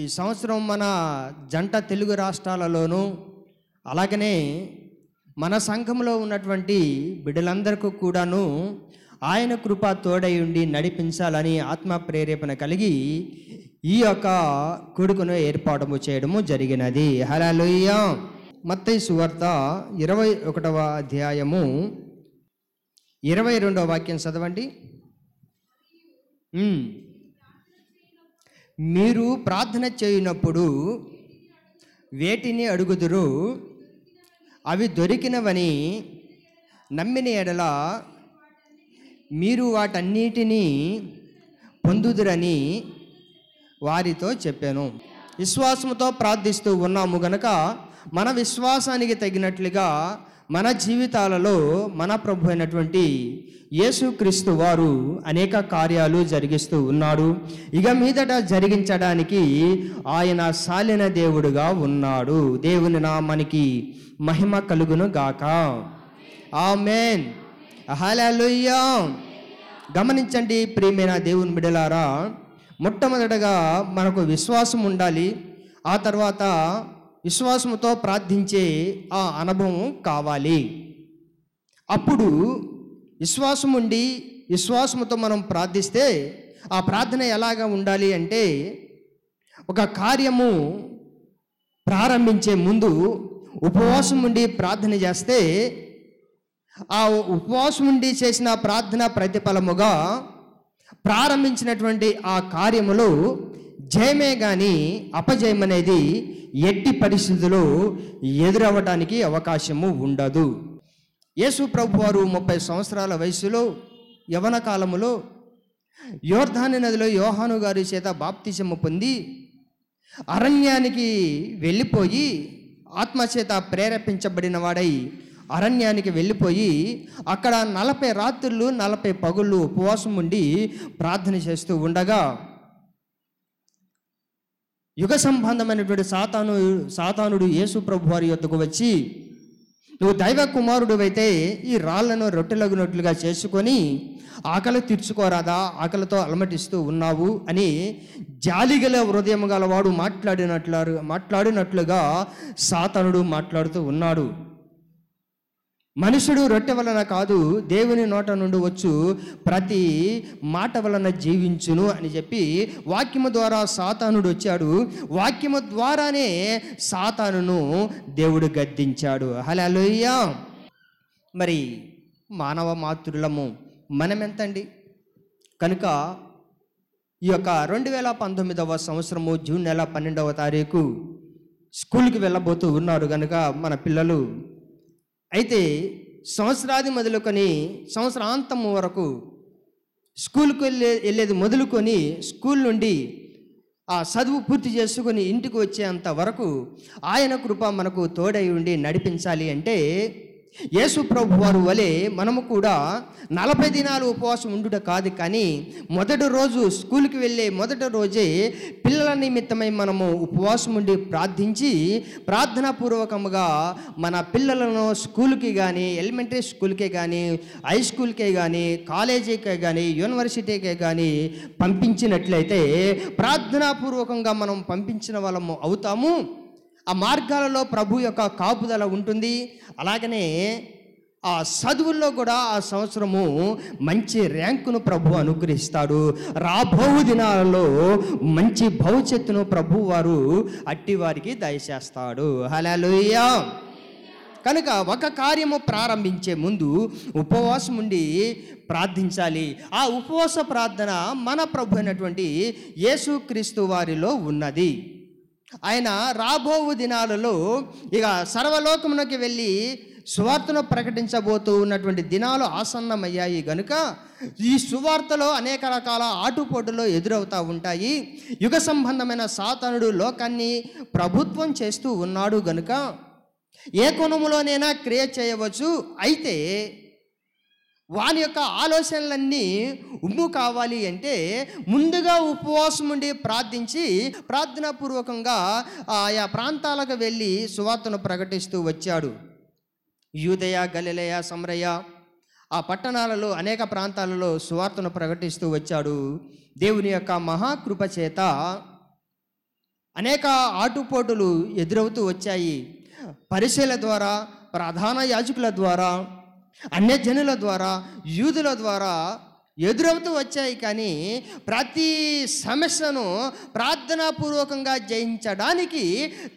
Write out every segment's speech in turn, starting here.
ఈ సంవత్సరం మన జంట తెలుగు రాష్ట్రాలలోనూ అలాగనే మన సంఘంలో ఉన్నటువంటి బిడ్డలందరికీ కూడాను ఆయన కృప తోడై ఉండి నడిపించాలని ఆత్మ ప్రేరేపణ కలిగి ఈ యొక్క కొడుకును ఏర్పాటు చేయడము జరిగినది హలలోయ మత్తయి సువార్త ఇరవై ఒకటవ అధ్యాయము ఇరవై రెండవ వాక్యం చదవండి మీరు ప్రార్థన చేయనప్పుడు వేటిని అడుగుదురు అవి దొరికినవని నమ్మిన ఎడల మీరు వాటన్నిటినీ పొందుదురని వారితో చెప్పాను విశ్వాసంతో ప్రార్థిస్తూ ఉన్నాము గనక మన విశ్వాసానికి తగినట్లుగా మన జీవితాలలో మన ప్రభు అయినటువంటి యేసుక్రీస్తు వారు అనేక కార్యాలు జరిగిస్తూ ఉన్నాడు ఇక మీదట జరిగించడానికి ఆయన సాలిన దేవుడుగా ఉన్నాడు దేవుని మనకి మహిమ కలుగును గాక మేన్ హలలుయ్యా గమనించండి ప్రియమైన దేవుని బిడలారా మొట్టమొదటగా మనకు విశ్వాసం ఉండాలి ఆ తర్వాత విశ్వాసముతో ప్రార్థించే ఆ అనుభవం కావాలి అప్పుడు విశ్వాసం ఉండి విశ్వాసముతో మనం ప్రార్థిస్తే ఆ ప్రార్థన ఎలాగా ఉండాలి అంటే ఒక కార్యము ప్రారంభించే ముందు ఉపవాసం ఉండి ప్రార్థన చేస్తే ఆ ఉపవాసం ఉండి చేసిన ప్రార్థన ప్రతిఫలముగా ప్రారంభించినటువంటి ఆ కార్యములో జయమే కానీ అపజయం అనేది ఎట్టి పరిస్థితుల్లో ఎదురవ్వడానికి అవకాశము ఉండదు యేసు ప్రభు వారు ముప్పై సంవత్సరాల వయసులో యవన కాలములో యోర్ధాని నదిలో యోహాను గారి చేత బాప్తిజము పొంది అరణ్యానికి వెళ్ళిపోయి ఆత్మచేత ప్రేరేపించబడిన వాడై అరణ్యానికి వెళ్ళిపోయి అక్కడ నలభై రాత్రులు నలభై పగుళ్ళు ఉపవాసం ఉండి ప్రార్థన చేస్తూ ఉండగా యుగ సంబంధమైనటువంటి సాతాను సాతానుడు యేసు ప్రభు వారి యొద్దకు వచ్చి నువ్వు దైవ కుమారుడు అయితే ఈ రాళ్లను రొట్టెలగినట్లుగా చేసుకొని ఆకలి తీర్చుకోరాదా ఆకలితో అలమటిస్తూ ఉన్నావు అని జాలిగల హృదయం గలవాడు మాట్లాడినట్లు మాట్లాడినట్లుగా సాతనుడు మాట్లాడుతూ ఉన్నాడు మనుషుడు రొట్టె వలన కాదు దేవుని నోట నుండి వచ్చు ప్రతి మాట వలన జీవించును అని చెప్పి వాక్యము ద్వారా సాతానుడు వచ్చాడు వాక్యము ద్వారానే సాతానును దేవుడు గద్దించాడు హలలుయ్యా మరి మానవ మాతృలము మనమెంతండి కనుక ఈ యొక్క రెండు వేల పంతొమ్మిదవ సంవత్సరము జూన్ నెల పన్నెండవ తారీఖు స్కూల్కి వెళ్ళబోతూ ఉన్నారు కనుక మన పిల్లలు అయితే సంవత్సరాది మొదలుకొని సంవత్సరాంతం వరకు స్కూల్కి వెళ్ళే వెళ్ళేది మొదలుకొని స్కూల్ నుండి ఆ చదువు పూర్తి చేసుకొని ఇంటికి వచ్చేంత వరకు ఆయన కృప మనకు తోడై ఉండి నడిపించాలి అంటే యేసు ప్రభు వారు వలె మనము కూడా నలభై దినాలు ఉపవాసం ఉండుట కాదు కానీ మొదటి రోజు స్కూల్కి వెళ్ళే మొదటి రోజే పిల్లల నిమిత్తమై మనము ఉపవాసం ఉండి ప్రార్థించి ప్రార్థనాపూర్వకముగా మన పిల్లలను స్కూల్కి కానీ ఎలిమెంటరీ స్కూల్కే కానీ హై స్కూల్కే కానీ కాలేజీకే కానీ యూనివర్సిటీకే కానీ పంపించినట్లయితే ప్రార్థనాపూర్వకంగా మనం పంపించిన వాళ్ళము అవుతాము ఆ మార్గాలలో ప్రభు యొక్క కాపుదల ఉంటుంది అలాగనే ఆ చదువుల్లో కూడా ఆ సంవత్సరము మంచి ర్యాంకును ప్రభు అనుగ్రహిస్తాడు రాబో దినాలలో మంచి భవిష్యత్తును ప్రభు వారు అట్టి వారికి దయచేస్తాడు హలలుయ్యా కనుక ఒక కార్యము ప్రారంభించే ముందు ఉపవాసం ఉండి ప్రార్థించాలి ఆ ఉపవాస ప్రార్థన మన ప్రభు అయినటువంటి యేసుక్రీస్తు వారిలో ఉన్నది ఆయన రాబోవు దినాలలో ఇక సర్వలోకమునకి వెళ్ళి సువార్తను ప్రకటించబోతూ ఉన్నటువంటి దినాలు ఆసన్నమయ్యాయి గనుక ఈ సువార్తలో అనేక రకాల ఆటుపోటులు ఎదురవుతూ ఉంటాయి యుగ సంబంధమైన సాతనుడు లోకాన్ని ప్రభుత్వం చేస్తూ ఉన్నాడు గనుక ఏ కోణములోనైనా క్రియేట్ చేయవచ్చు అయితే వాళ్ళ యొక్క ఆలోచనలన్నీ ఉమ్ము కావాలి అంటే ముందుగా ఉపవాసం ఉండి ప్రార్థించి ప్రార్థనాపూర్వకంగా ఆయా ప్రాంతాలకు వెళ్ళి సువార్తను ప్రకటిస్తూ వచ్చాడు యూదయ గలిలయ సమరయ ఆ పట్టణాలలో అనేక ప్రాంతాలలో సువార్తను ప్రకటిస్తూ వచ్చాడు దేవుని యొక్క మహాకృప చేత అనేక ఆటుపోటులు ఎదురవుతూ వచ్చాయి పరిశీల ద్వారా ప్రధాన యాజకుల ద్వారా అన్యజనుల ద్వారా యూదుల ద్వారా ఎదురవుతూ వచ్చాయి కానీ ప్రతి సమస్యను ప్రార్థనాపూర్వకంగా జయించడానికి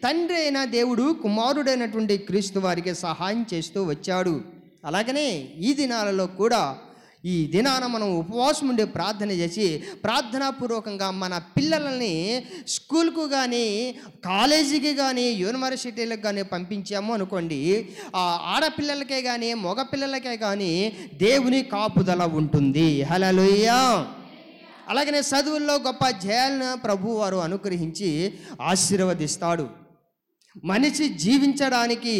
తండ్రి అయిన దేవుడు కుమారుడైనటువంటి క్రీస్తు వారికి సహాయం చేస్తూ వచ్చాడు అలాగనే ఈ దినాలలో కూడా ఈ దినాన మనం ఉపవాసం ఉండే ప్రార్థన చేసి ప్రార్థనాపూర్వకంగా మన పిల్లలని స్కూల్కు కానీ కాలేజీకి కానీ యూనివర్సిటీలకు కానీ పంపించాము అనుకోండి ఆడపిల్లలకే కానీ మగపిల్లలకే కానీ దేవుని కాపుదల ఉంటుంది హలలుయ్య అలాగనే చదువుల్లో గొప్ప జయాలను ప్రభు వారు అనుగ్రహించి ఆశీర్వదిస్తాడు మనిషి జీవించడానికి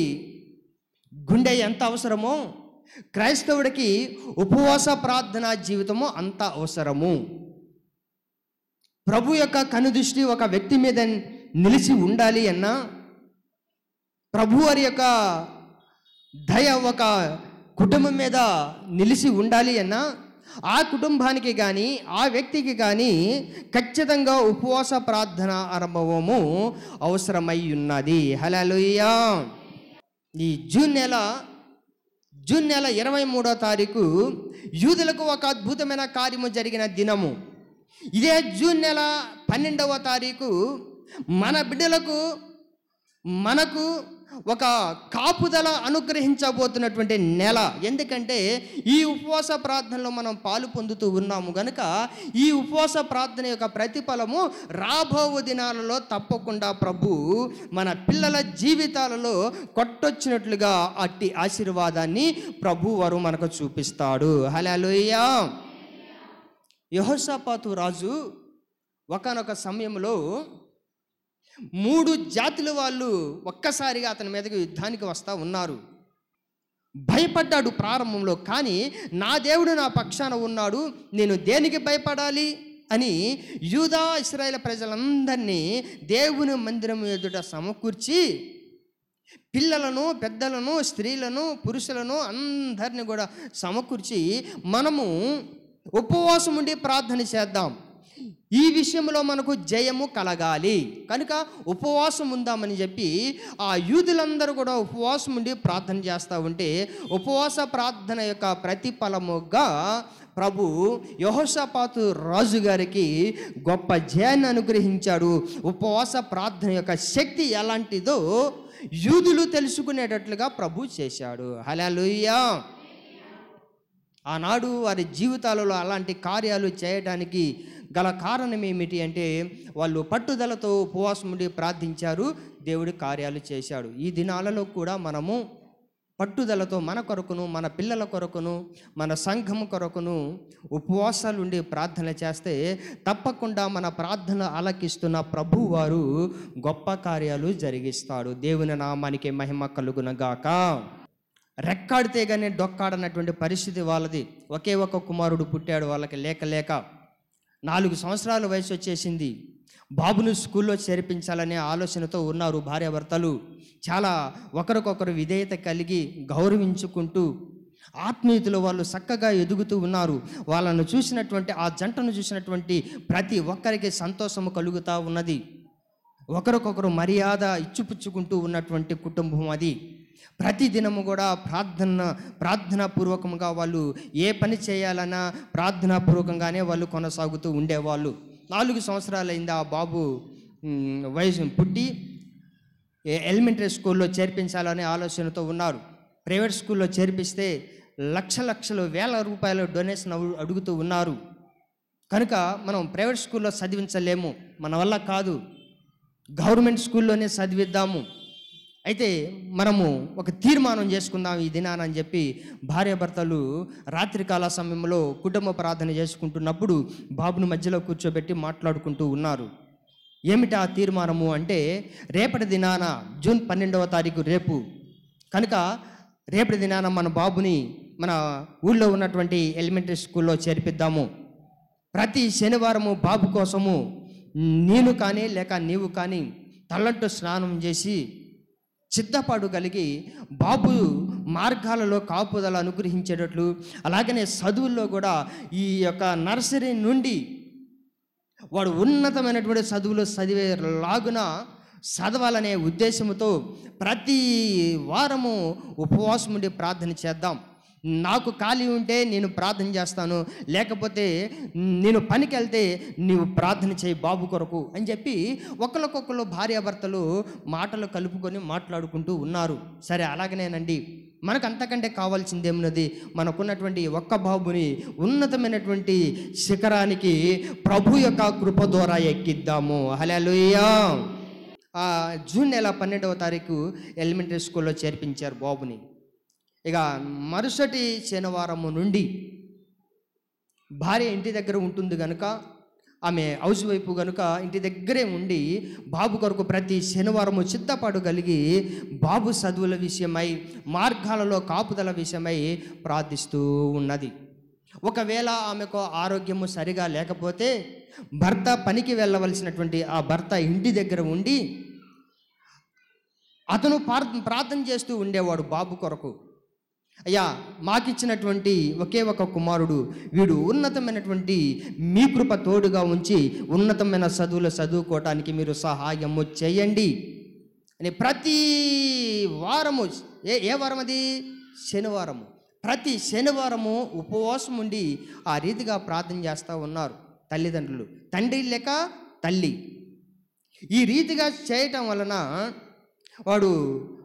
గుండె ఎంత అవసరమో క్రైస్తవుడికి ఉపవాస ప్రార్థనా జీవితము అంత అవసరము ప్రభు యొక్క కనుదృష్టి ఒక వ్యక్తి మీద నిలిచి ఉండాలి అన్నా ప్రభు వారి యొక్క దయ ఒక కుటుంబం మీద నిలిచి ఉండాలి అన్నా ఆ కుటుంబానికి కానీ ఆ వ్యక్తికి కానీ ఖచ్చితంగా ఉపవాస ప్రార్థన అనుభవము అవసరమై ఉన్నది హలో ఈ జూన్ నెల జూన్ నెల ఇరవై మూడో తారీఖు యూదులకు ఒక అద్భుతమైన కార్యము జరిగిన దినము ఇదే జూన్ నెల పన్నెండవ తారీఖు మన బిడ్డలకు మనకు ఒక కాపుదల అనుగ్రహించబోతున్నటువంటి నెల ఎందుకంటే ఈ ఉపవాస ప్రార్థనలో మనం పాలు పొందుతూ ఉన్నాము గనుక ఈ ఉపవాస ప్రార్థన యొక్క ప్రతిఫలము రాబో దినాలలో తప్పకుండా ప్రభు మన పిల్లల జీవితాలలో కొట్టొచ్చినట్లుగా అట్టి ఆశీర్వాదాన్ని ప్రభు వారు మనకు చూపిస్తాడు హలోయ్యా యహోసాపాతు రాజు ఒకనొక సమయంలో మూడు జాతుల వాళ్ళు ఒక్కసారిగా అతని మీదకి యుద్ధానికి వస్తూ ఉన్నారు భయపడ్డాడు ప్రారంభంలో కానీ నా దేవుడు నా పక్షాన ఉన్నాడు నేను దేనికి భయపడాలి అని యూదా ఇస్రాయేల్ ప్రజలందరినీ దేవుని మందిరం ఎదుట సమకూర్చి పిల్లలను పెద్దలను స్త్రీలను పురుషులను అందరిని కూడా సమకూర్చి మనము ఉపవాసం ఉండి ప్రార్థన చేద్దాం ఈ విషయంలో మనకు జయము కలగాలి కనుక ఉపవాసం ఉందామని చెప్పి ఆ యూదులందరూ కూడా ఉపవాసం ఉండి ప్రార్థన చేస్తూ ఉంటే ఉపవాస ప్రార్థన యొక్క ప్రతిఫలముగా ప్రభు యహోషపాతు రాజు గారికి గొప్ప జయాన్ని అనుగ్రహించాడు ఉపవాస ప్రార్థన యొక్క శక్తి ఎలాంటిదో యూదులు తెలుసుకునేటట్లుగా ప్రభు చేశాడు హలలుయ్యా ఆనాడు వారి జీవితాలలో అలాంటి కార్యాలు చేయడానికి గల కారణం ఏమిటి అంటే వాళ్ళు పట్టుదలతో ఉపవాసం ఉండి ప్రార్థించారు దేవుడి కార్యాలు చేశాడు ఈ దినాలలో కూడా మనము పట్టుదలతో మన కొరకును మన పిల్లల కొరకును మన సంఘం కొరకును ఉపవాసాలుండి ప్రార్థన చేస్తే తప్పకుండా మన ప్రార్థన ఆలకిస్తున్న ప్రభు వారు గొప్ప కార్యాలు జరిగిస్తాడు దేవుని నామానికి మహిమ కలుగునగాక రెక్కాడితే కానీ డొక్కాడన్నటువంటి పరిస్థితి వాళ్ళది ఒకే ఒక కుమారుడు పుట్టాడు వాళ్ళకి లేక లేక నాలుగు సంవత్సరాల వయసు వచ్చేసింది బాబును స్కూల్లో చేర్పించాలనే ఆలోచనతో ఉన్నారు భార్యాభర్తలు చాలా ఒకరికొకరు విధేయత కలిగి గౌరవించుకుంటూ ఆత్మీయతలో వాళ్ళు చక్కగా ఎదుగుతూ ఉన్నారు వాళ్ళను చూసినటువంటి ఆ జంటను చూసినటువంటి ప్రతి ఒక్కరికి సంతోషము కలుగుతూ ఉన్నది ఒకరికొకరు మర్యాద ఇచ్చిపుచ్చుకుంటూ ఉన్నటువంటి కుటుంబం అది ప్రతిదినము కూడా ప్రార్థన పూర్వకంగా వాళ్ళు ఏ పని చేయాలన్నా పూర్వకంగానే వాళ్ళు కొనసాగుతూ ఉండేవాళ్ళు నాలుగు సంవత్సరాలైంది ఆ బాబు వయసు పుట్టి ఎలిమెంటరీ స్కూల్లో చేర్పించాలనే ఆలోచనతో ఉన్నారు ప్రైవేట్ స్కూల్లో చేర్పిస్తే లక్ష లక్షలు వేల రూపాయల డొనేషన్ అడుగుతూ ఉన్నారు కనుక మనం ప్రైవేట్ స్కూల్లో చదివించలేము మన వల్ల కాదు గవర్నమెంట్ స్కూల్లోనే చదివిద్దాము అయితే మనము ఒక తీర్మానం చేసుకుందాం ఈ దినాన అని చెప్పి భార్యాభర్తలు రాత్రికాల సమయంలో కుటుంబ ప్రార్థన చేసుకుంటున్నప్పుడు బాబును మధ్యలో కూర్చోబెట్టి మాట్లాడుకుంటూ ఉన్నారు ఏమిటి ఆ తీర్మానము అంటే రేపటి దినాన జూన్ పన్నెండవ తారీఖు రేపు కనుక రేపటి దినాన మన బాబుని మన ఊళ్ళో ఉన్నటువంటి ఎలిమెంటరీ స్కూల్లో చేర్పిద్దాము ప్రతి శనివారము బాబు కోసము నేను కానీ లేక నీవు కానీ తల్లంటూ స్నానం చేసి సిద్ధపాటు కలిగి బాబు మార్గాలలో కాపుదల అనుగ్రహించేటట్లు అలాగనే చదువుల్లో కూడా ఈ యొక్క నర్సరీ నుండి వాడు ఉన్నతమైనటువంటి చదువులు చదివే లాగున చదవాలనే ఉద్దేశంతో ప్రతి వారము ఉపవాసం ఉండి ప్రార్థన చేద్దాం నాకు ఖాళీ ఉంటే నేను ప్రార్థన చేస్తాను లేకపోతే నేను పనికి వెళ్తే నీవు ప్రార్థన చేయి బాబు కొరకు అని చెప్పి ఒకరికొకరు భార్యాభర్తలు మాటలు కలుపుకొని మాట్లాడుకుంటూ ఉన్నారు సరే అలాగనేనండి మనకు అంతకంటే కావాల్సింది ఏమున్నది మనకున్నటువంటి ఒక్క బాబుని ఉన్నతమైనటువంటి శిఖరానికి ప్రభు యొక్క కృప ద్వారా ఎక్కిద్దాము హలలుయా జూన్ నెల పన్నెండవ తారీఖు ఎలిమెంటరీ స్కూల్లో చేర్పించారు బాబుని ఇక మరుసటి శనివారము నుండి భార్య ఇంటి దగ్గర ఉంటుంది కనుక ఆమె హౌస్ వైపు కనుక ఇంటి దగ్గరే ఉండి బాబు కొరకు ప్రతి శనివారము చిత్తపాటు కలిగి బాబు చదువుల విషయమై మార్గాలలో కాపుదల విషయమై ప్రార్థిస్తూ ఉన్నది ఒకవేళ ఆమెకు ఆరోగ్యము సరిగా లేకపోతే భర్త పనికి వెళ్ళవలసినటువంటి ఆ భర్త ఇంటి దగ్గర ఉండి అతను ప్రార్థన చేస్తూ ఉండేవాడు బాబు కొరకు అయ్యా మాకిచ్చినటువంటి ఒకే ఒక కుమారుడు వీడు ఉన్నతమైనటువంటి మీ కృప తోడుగా ఉంచి ఉన్నతమైన చదువులు చదువుకోవటానికి మీరు సహాయము చేయండి అని ప్రతి వారము ఏ ఏ వారం అది శనివారము ప్రతి శనివారము ఉపవాసం ఉండి ఆ రీతిగా ప్రార్థన చేస్తూ ఉన్నారు తల్లిదండ్రులు తండ్రి లేక తల్లి ఈ రీతిగా చేయటం వలన వాడు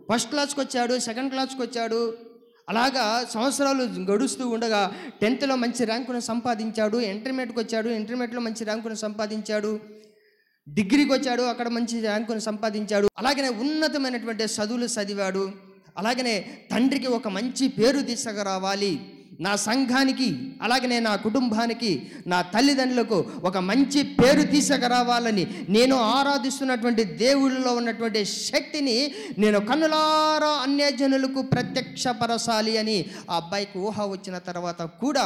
ఫస్ట్ క్లాస్కి వచ్చాడు సెకండ్ క్లాస్కి వచ్చాడు అలాగా సంవత్సరాలు గడుస్తూ ఉండగా టెన్త్లో మంచి ర్యాంకును సంపాదించాడు ఇంటర్మీడియట్కి వచ్చాడు ఇంటర్మీడియట్లో మంచి ర్యాంకును సంపాదించాడు డిగ్రీకి వచ్చాడు అక్కడ మంచి ర్యాంకును సంపాదించాడు అలాగనే ఉన్నతమైనటువంటి చదువులు చదివాడు అలాగనే తండ్రికి ఒక మంచి పేరు తీసుకురావాలి నా సంఘానికి అలాగనే నా కుటుంబానికి నా తల్లిదండ్రులకు ఒక మంచి పేరు తీసుకురావాలని నేను ఆరాధిస్తున్నటువంటి దేవుళ్ళలో ఉన్నటువంటి శక్తిని నేను కన్నులారా అన్యజనులకు ప్రత్యక్షపరచాలి అని ఆ అబ్బాయికి ఊహ వచ్చిన తర్వాత కూడా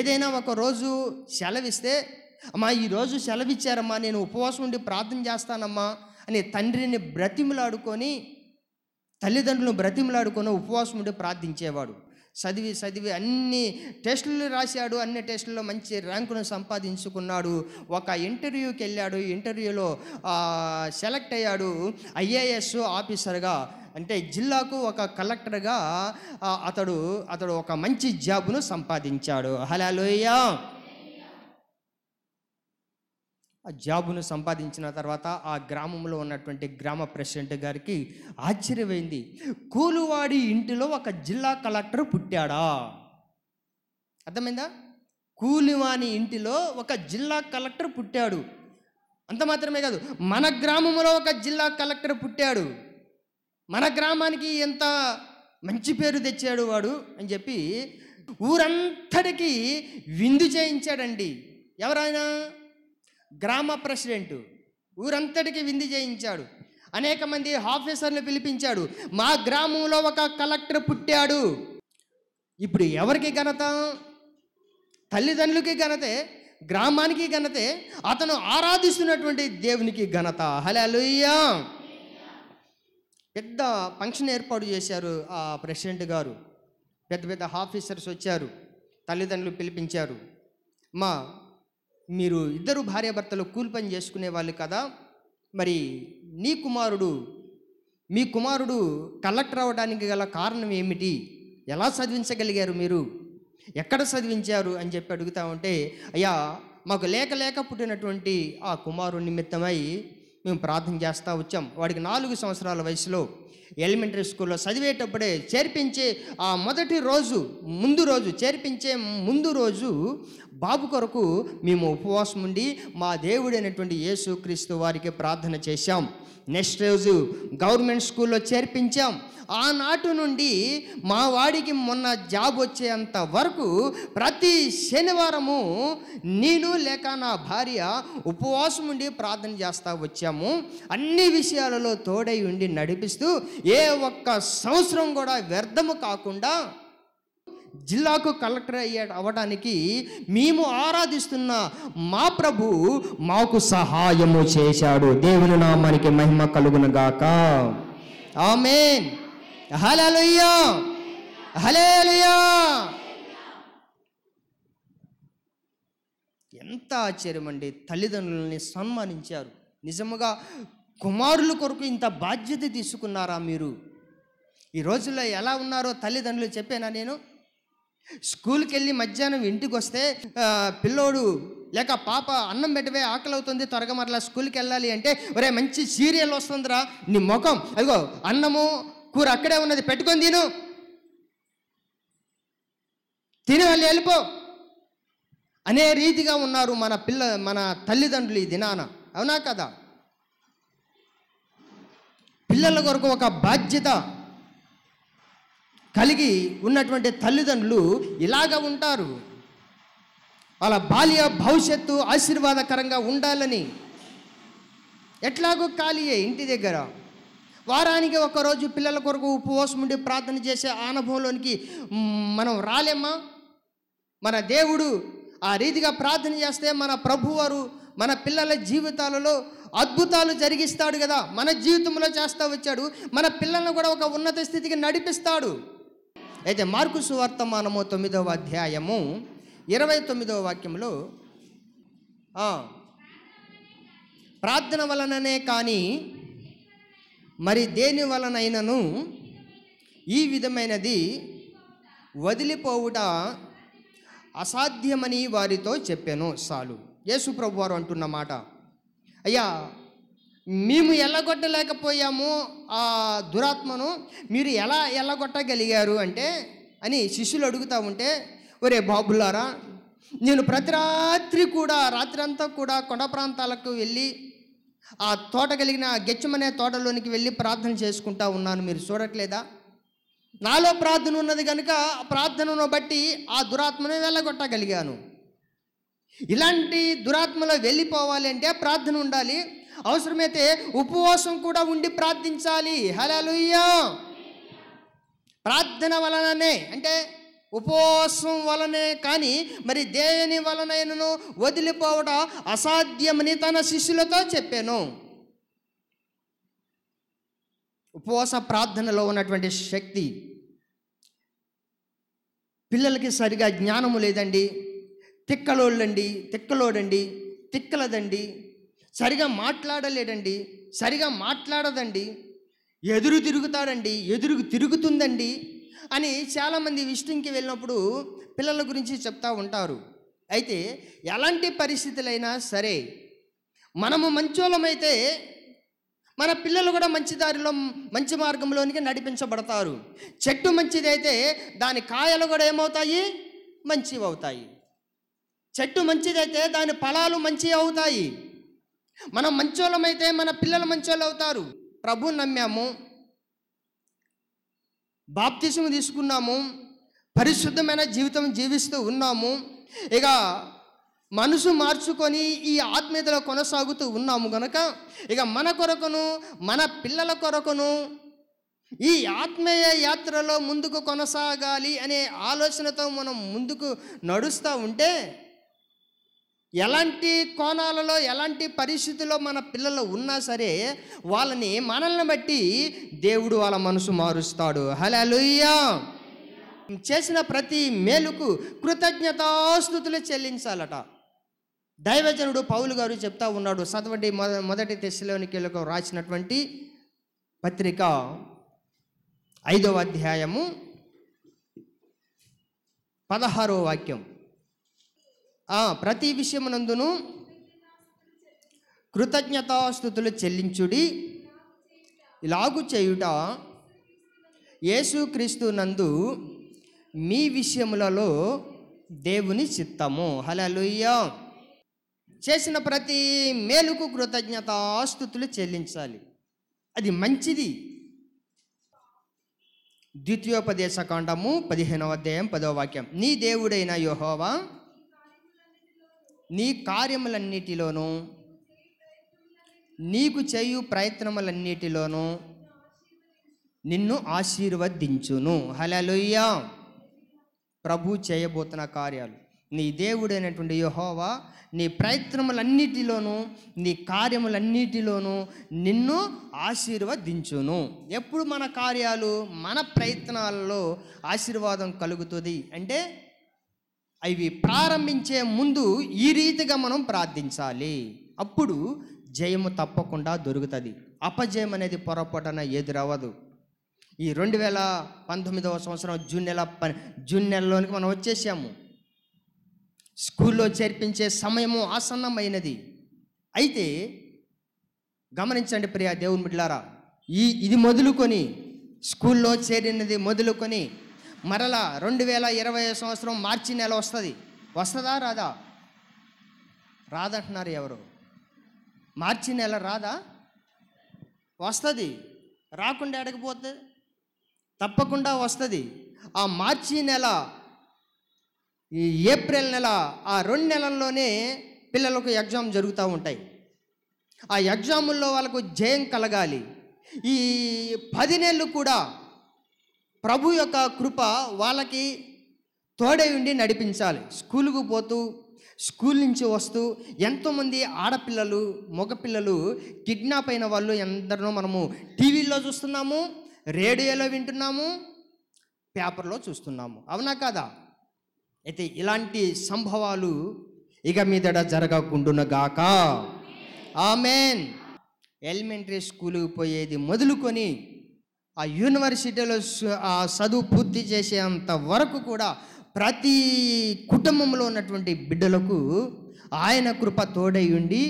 ఏదైనా ఒక రోజు సెలవిస్తే అమ్మా ఈరోజు సెలవిచ్చారమ్మా నేను ఉపవాసం ఉండి ప్రార్థన చేస్తానమ్మా అని తండ్రిని బ్రతిములాడుకొని తల్లిదండ్రులను బ్రతిములాడుకొని ఉపవాసం ఉండి ప్రార్థించేవాడు చదివి చదివి అన్ని టెస్టులు రాశాడు అన్ని టెస్టుల్లో మంచి ర్యాంకును సంపాదించుకున్నాడు ఒక ఇంటర్వ్యూకి వెళ్ళాడు ఇంటర్వ్యూలో సెలెక్ట్ అయ్యాడు ఐఏఎస్ ఆఫీసర్గా అంటే జిల్లాకు ఒక కలెక్టర్గా అతడు అతడు ఒక మంచి జాబును సంపాదించాడు హలో ఆ జాబును సంపాదించిన తర్వాత ఆ గ్రామంలో ఉన్నటువంటి గ్రామ ప్రెసిడెంట్ గారికి ఆశ్చర్యమైంది కూలువాడి ఇంటిలో ఒక జిల్లా కలెక్టర్ పుట్టాడా అర్థమైందా కూలివాని ఇంటిలో ఒక జిల్లా కలెక్టర్ పుట్టాడు అంత మాత్రమే కాదు మన గ్రామంలో ఒక జిల్లా కలెక్టర్ పుట్టాడు మన గ్రామానికి ఎంత మంచి పేరు తెచ్చాడు వాడు అని చెప్పి ఊరంతటికీ విందు చేయించాడండి ఎవరైనా గ్రామ ప్రెసిడెంట్ ఊరంతటికి విందు చేయించాడు అనేక మంది ఆఫీసర్లు పిలిపించాడు మా గ్రామంలో ఒక కలెక్టర్ పుట్టాడు ఇప్పుడు ఎవరికి ఘనత తల్లిదండ్రులకి ఘనతే గ్రామానికి ఘనతే అతను ఆరాధిస్తున్నటువంటి దేవునికి ఘనత హలలుయ్యా పెద్ద ఫంక్షన్ ఏర్పాటు చేశారు ఆ ప్రెసిడెంట్ గారు పెద్ద పెద్ద ఆఫీసర్స్ వచ్చారు తల్లిదండ్రులు పిలిపించారు మా మీరు ఇద్దరు భార్యాభర్తలు పని చేసుకునే వాళ్ళు కదా మరి నీ కుమారుడు మీ కుమారుడు కలెక్టర్ అవడానికి గల కారణం ఏమిటి ఎలా చదివించగలిగారు మీరు ఎక్కడ చదివించారు అని చెప్పి అడుగుతా ఉంటే అయ్యా మాకు లేక లేక పుట్టినటువంటి ఆ కుమారుడి నిమిత్తమై మేము ప్రార్థన చేస్తూ వచ్చాం వాడికి నాలుగు సంవత్సరాల వయసులో ఎలిమెంటరీ స్కూల్లో చదివేటప్పుడే చేర్పించే ఆ మొదటి రోజు ముందు రోజు చేర్పించే ముందు రోజు బాబు కొరకు మేము ఉపవాసం ఉండి మా దేవుడైనటువంటి యేసుక్రీస్తు వారికి ప్రార్థన చేశాం నెక్స్ట్ రోజు గవర్నమెంట్ స్కూల్లో చేర్పించాం ఆనాటి నుండి మా వాడికి మొన్న జాబ్ వచ్చేంత వరకు ప్రతి శనివారము నేను లేక నా భార్య ఉపవాసం ఉండి ప్రార్థన చేస్తూ వచ్చాము అన్ని విషయాలలో తోడై ఉండి నడిపిస్తూ ఏ ఒక్క సంవత్సరం కూడా వ్యర్థము కాకుండా జిల్లాకు కలెక్టర్ అయ్యాడు అవ్వడానికి మేము ఆరాధిస్తున్న మా ప్రభు మాకు సహాయము చేశాడు దేవుని నామానికి మహిమ కలుగునగాక ఆమెన్ హలలుయ్యా హలేలుయా ఎంత ఆశ్చర్యం అండి తల్లిదండ్రులని సన్మానించారు నిజముగా కుమారుల కొరకు ఇంత బాధ్యత తీసుకున్నారా మీరు ఈ రోజుల్లో ఎలా ఉన్నారో తల్లిదండ్రులు చెప్పానా నేను స్కూల్కి వెళ్ళి మధ్యాహ్నం ఇంటికి వస్తే పిల్లోడు లేక పాప అన్నం పెట్టవే ఆకలి అవుతుంది త్వరగా మరలా స్కూల్కి వెళ్ళాలి అంటే ఒరే మంచి సీరియల్ వస్తుందిరా నీ ముఖం అదిగో అన్నము కూర అక్కడే ఉన్నది పెట్టుకొని తిను తిని వాళ్ళు వెళ్ళిపో అనే రీతిగా ఉన్నారు మన పిల్ల మన తల్లిదండ్రులు ఈ దినాన అవునా కదా పిల్లల కొరకు ఒక బాధ్యత కలిగి ఉన్నటువంటి తల్లిదండ్రులు ఇలాగ ఉంటారు వాళ్ళ బాల్య భవిష్యత్తు ఆశీర్వాదకరంగా ఉండాలని ఎట్లాగో ఖాళీయే ఇంటి దగ్గర వారానికి ఒకరోజు పిల్లల కొరకు ఉపవాసం ఉండి ప్రార్థన చేసే అనుభవంలోనికి మనం రాలేమా మన దేవుడు ఆ రీతిగా ప్రార్థన చేస్తే మన ప్రభువారు మన పిల్లల జీవితాలలో అద్భుతాలు జరిగిస్తాడు కదా మన జీవితంలో చేస్తూ వచ్చాడు మన పిల్లలను కూడా ఒక ఉన్నత స్థితికి నడిపిస్తాడు అయితే మార్కు సువర్తమానము తొమ్మిదవ అధ్యాయము ఇరవై తొమ్మిదవ వాక్యంలో ప్రార్థన వలననే కానీ మరి దేని వలనైనను ఈ విధమైనది వదిలిపోవుట అసాధ్యమని వారితో చెప్పాను సాలు యేసు వారు అంటున్నమాట అయ్యా మేము ఎల్లగొట్టలేకపోయాము ఆ దురాత్మను మీరు ఎలా ఎల్లగొట్టగలిగారు అంటే అని శిష్యులు అడుగుతూ ఉంటే ఒరే బాబులారా నేను ప్రతి రాత్రి కూడా రాత్రి అంతా కూడా కొండ ప్రాంతాలకు వెళ్ళి ఆ తోట కలిగిన గెచ్చమనే తోటలోనికి వెళ్ళి ప్రార్థన చేసుకుంటా ఉన్నాను మీరు చూడట్లేదా నాలో ప్రార్థన ఉన్నది కనుక ఆ ప్రార్థనను బట్టి ఆ దురాత్మను వెళ్ళగొట్టగలిగాను ఇలాంటి దురాత్మలో వెళ్ళిపోవాలి అంటే ప్రార్థన ఉండాలి అవసరమైతే ఉపవాసం కూడా ఉండి ప్రార్థించాలి హలలుయ్యా ప్రార్థన వలననే అంటే ఉపవాసం వలనే కానీ మరి దేని వలనైనను వదిలిపోవడం అసాధ్యమని తన శిష్యులతో చెప్పాను ఉపవాస ప్రార్థనలో ఉన్నటువంటి శక్తి పిల్లలకి సరిగా జ్ఞానము లేదండి తిక్కలోళ్ళండి తిక్కలోడండి తిక్కలదండి సరిగా మాట్లాడలేడండి సరిగా మాట్లాడదండి ఎదురు తిరుగుతాడండి ఎదురు తిరుగుతుందండి అని చాలామంది విష్టింగ్కి వెళ్ళినప్పుడు పిల్లల గురించి చెప్తూ ఉంటారు అయితే ఎలాంటి పరిస్థితులైనా సరే మనము మంచోళమైతే మన పిల్లలు కూడా మంచి దారిలో మంచి మార్గంలోనికి నడిపించబడతారు చెట్టు మంచిదైతే దాని కాయలు కూడా ఏమవుతాయి మంచివి అవుతాయి చెట్టు మంచిదైతే దాని ఫలాలు మంచి అవుతాయి మనం మంచోళ్ళమైతే మన పిల్లలు మంచోళ్ళు అవుతారు ప్రభు నమ్మాము బాప్తిజం తీసుకున్నాము పరిశుద్ధమైన జీవితం జీవిస్తూ ఉన్నాము ఇక మనసు మార్చుకొని ఈ ఆత్మీయతలో కొనసాగుతూ ఉన్నాము కనుక ఇక మన కొరకును మన పిల్లల కొరకును ఈ ఆత్మీయ యాత్రలో ముందుకు కొనసాగాలి అనే ఆలోచనతో మనం ముందుకు నడుస్తూ ఉంటే ఎలాంటి కోణాలలో ఎలాంటి పరిస్థితుల్లో మన పిల్లలు ఉన్నా సరే వాళ్ళని మనల్ని బట్టి దేవుడు వాళ్ళ మనసు మారుస్తాడు హలలుయ్యా చేసిన ప్రతి మేలుకు కృతజ్ఞతాస్థుతులు చెల్లించాలట దైవజనుడు పౌలు గారు చెప్తా ఉన్నాడు చదవండి మొద మొదటి కీలకు రాసినటువంటి పత్రిక ఐదవ అధ్యాయము పదహారో వాక్యం ప్రతి విషయమునందును కృతజ్ఞతాస్థుతులు చెల్లించుడి ఇలాగు చేయుట యేసుక్రీస్తు నందు మీ విషయములలో దేవుని చిత్తము హలలుయ్యా చేసిన ప్రతి మేలుకు కృతజ్ఞతాస్థుతులు చెల్లించాలి అది మంచిది ద్వితీయోపదేశ కాండము పదిహేనవ అధ్యాయం పదవ వాక్యం నీ దేవుడైన యోహోవా నీ కార్యములన్నిటిలోనూ నీకు చేయు ప్రయత్నములన్నిటిలోనూ నిన్ను ఆశీర్వదించును హలలుయ్యా ప్రభు చేయబోతున్న కార్యాలు నీ దేవుడైనటువంటి యహోవా నీ ప్రయత్నములన్నిటిలోనూ నీ కార్యములన్నిటిలోనూ నిన్ను ఆశీర్వదించును ఎప్పుడు మన కార్యాలు మన ప్రయత్నాలలో ఆశీర్వాదం కలుగుతుంది అంటే అవి ప్రారంభించే ముందు ఈ రీతిగా మనం ప్రార్థించాలి అప్పుడు జయము తప్పకుండా దొరుకుతుంది అపజయం అనేది పొరపాటున ఎదురవ్వదు ఈ రెండు వేల పంతొమ్మిదవ సంవత్సరం జూన్ నెల జూన్ నెలలోనికి మనం వచ్చేసాము స్కూల్లో చేర్పించే సమయము ఆసన్నమైనది అయితే గమనించండి ప్రియా దేవుని బిడ్లారా ఈ ఇది మొదలుకొని స్కూల్లో చేరినది మొదలుకొని మరలా రెండు వేల ఇరవై సంవత్సరం మార్చి నెల వస్తుంది వస్తుందా రాదా రాదంటున్నారు ఎవరు మార్చి నెల రాదా వస్తుంది రాకుండా ఎడకపోతే తప్పకుండా వస్తుంది ఆ మార్చి నెల ఈ ఏప్రిల్ నెల ఆ రెండు నెలల్లోనే పిల్లలకు ఎగ్జామ్ జరుగుతూ ఉంటాయి ఆ ఎగ్జాముల్లో వాళ్ళకు జయం కలగాలి ఈ పది నెలలు కూడా ప్రభు యొక్క కృప వాళ్ళకి తోడై ఉండి నడిపించాలి స్కూలుకు పోతూ స్కూల్ నుంచి వస్తూ ఎంతోమంది ఆడపిల్లలు మగపిల్లలు కిడ్నాప్ అయిన వాళ్ళు ఎందరినో మనము టీవీల్లో చూస్తున్నాము రేడియోలో వింటున్నాము పేపర్లో చూస్తున్నాము అవునా కాదా అయితే ఇలాంటి సంభవాలు ఇక మీదట జరగకుండునగాక ఆమెన్ ఎలిమెంటరీ స్కూల్కి పోయేది మొదలుకొని ఆ యూనివర్సిటీలో ఆ చదువు పూర్తి చేసేంత వరకు కూడా ప్రతి కుటుంబంలో ఉన్నటువంటి బిడ్డలకు ఆయన కృప తోడై ఉండి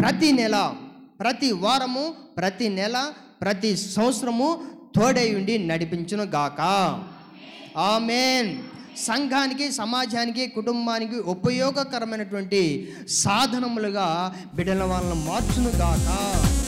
ప్రతి నెల ప్రతి వారము ప్రతి నెల ప్రతి సంవత్సరము తోడై ఉండి నడిపించును గాక ఆమెన్ సంఘానికి సమాజానికి కుటుంబానికి ఉపయోగకరమైనటువంటి సాధనములుగా బిడ్డల వాళ్ళను మార్చును గాక